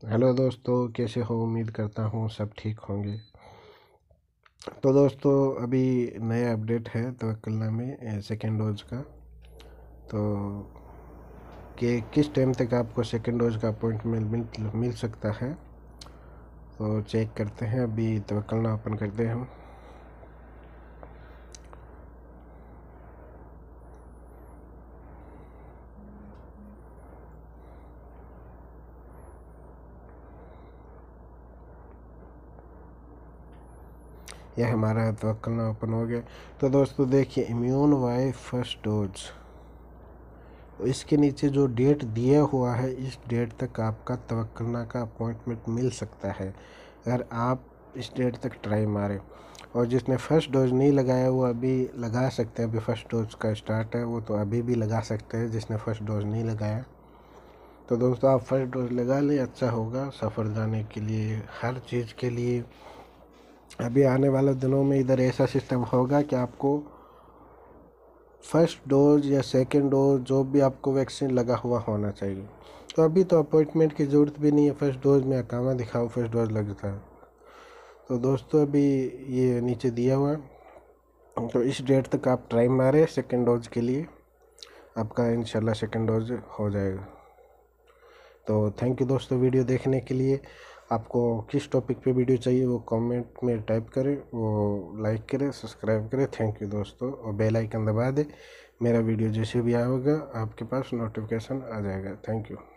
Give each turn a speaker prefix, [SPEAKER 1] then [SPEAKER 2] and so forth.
[SPEAKER 1] तो हेलो दोस्तों कैसे हो उम्मीद करता हूँ सब ठीक होंगे तो दोस्तों अभी नया अपडेट है तोकलना में सेकेंड डोज का तो कि किस टाइम तक आपको सेकेंड डोज का अपॉइंटमेंट मिल मिल सकता है तो चेक करते हैं अभी तोकलना ओपन करते हैं हम या हमारा तवक्लना तो ओपन हो गया तो दोस्तों देखिए इम्यून वाई फर्स्ट डोज इसके नीचे जो डेट दिया हुआ है इस डेट तक आपका तवक्लना का अपॉइंटमेंट मिल सकता है अगर आप इस डेट तक ट्राई मारें और जिसने फ़र्स्ट डोज नहीं लगाया वो अभी लगा सकते हैं अभी फ़र्स्ट डोज का स्टार्ट है वो तो अभी भी लगा सकते हैं जिसने फ़र्स्ट डोज नहीं लगाया तो दोस्तों आप फर्स्ट डोज लगा लें अच्छा होगा सफ़र जाने के लिए हर चीज़ के लिए अभी आने वाले दिनों में इधर ऐसा सिस्टम होगा कि आपको फर्स्ट डोज या सेकेंड डोज जो भी आपको वैक्सीन लगा हुआ होना चाहिए तो अभी तो अपॉइंटमेंट की ज़रूरत भी नहीं है फर्स्ट डोज में अकामा दिखाओ फर्स्ट डोज लगता है तो दोस्तों अभी ये नीचे दिया हुआ है तो इस डेट तक आप ट्राई मारें सेकेंड डोज के लिए आपका इंशाल्लाह सेकेंड डोज हो जाएगा तो थैंक यू दोस्तों वीडियो देखने के लिए आपको किस टॉपिक पे वीडियो चाहिए वो कमेंट में टाइप करें वो लाइक करें सब्सक्राइब करें थैंक यू दोस्तों और बेल आइकन दबा दें मेरा वीडियो जैसे भी आएगा आपके पास नोटिफिकेशन आ जाएगा थैंक यू